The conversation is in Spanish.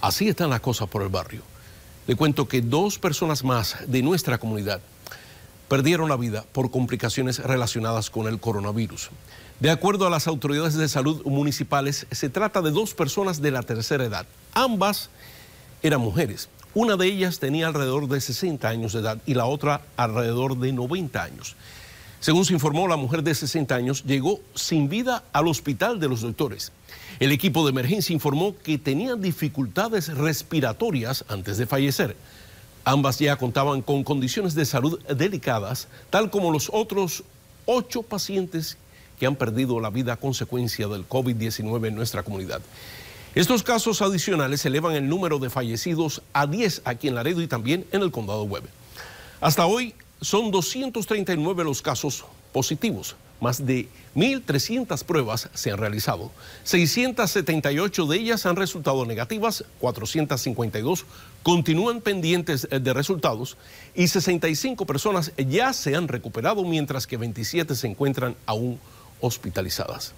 Así están las cosas por el barrio. Le cuento que dos personas más de nuestra comunidad perdieron la vida por complicaciones relacionadas con el coronavirus. De acuerdo a las autoridades de salud municipales, se trata de dos personas de la tercera edad. Ambas eran mujeres. Una de ellas tenía alrededor de 60 años de edad y la otra alrededor de 90 años. Según se informó, la mujer de 60 años llegó sin vida al hospital de los doctores. El equipo de emergencia informó que tenía dificultades respiratorias antes de fallecer. Ambas ya contaban con condiciones de salud delicadas, tal como los otros ocho pacientes que han perdido la vida a consecuencia del COVID-19 en nuestra comunidad. Estos casos adicionales elevan el número de fallecidos a 10 aquí en Laredo y también en el condado Webb. Hasta hoy son 239 los casos positivos. Más de 1.300 pruebas se han realizado. 678 de ellas han resultado negativas, 452 continúan pendientes eh, de resultados y 65 personas ya se han recuperado, mientras que 27 se encuentran aún hospitalizadas.